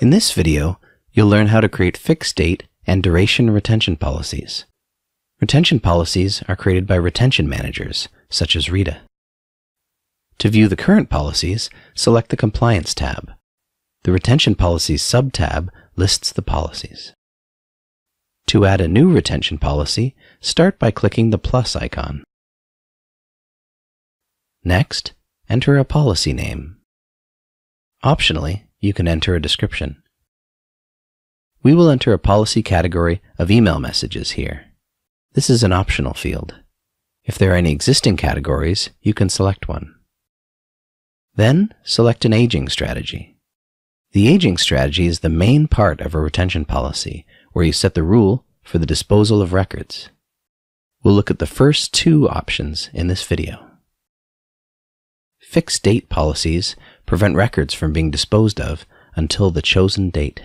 In this video, you'll learn how to create fixed date and duration retention policies. Retention policies are created by retention managers, such as Rita. To view the current policies, select the Compliance tab. The Retention Policies sub-tab lists the policies. To add a new retention policy, start by clicking the plus icon. Next, enter a policy name. Optionally, you can enter a description. We will enter a policy category of email messages here. This is an optional field. If there are any existing categories, you can select one. Then, select an aging strategy. The aging strategy is the main part of a retention policy, where you set the rule for the disposal of records. We'll look at the first two options in this video. Fixed date policies prevent records from being disposed of until the chosen date.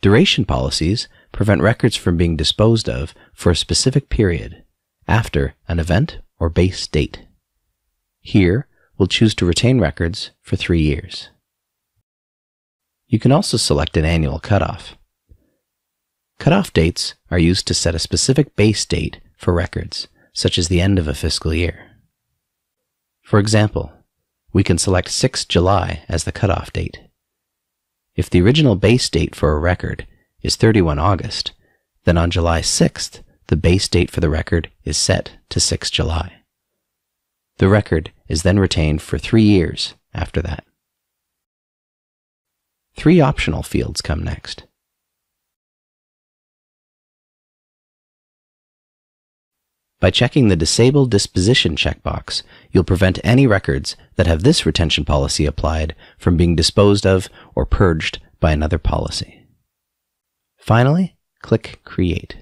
Duration policies prevent records from being disposed of for a specific period after an event or base date. Here, we'll choose to retain records for three years. You can also select an annual cutoff. Cutoff dates are used to set a specific base date for records such as the end of a fiscal year. For example, we can select 6 July as the cutoff date. If the original base date for a record is 31 August, then on July 6th, the base date for the record is set to 6 July. The record is then retained for three years after that. Three optional fields come next. By checking the Disable Disposition checkbox, you'll prevent any records that have this retention policy applied from being disposed of or purged by another policy. Finally, click Create.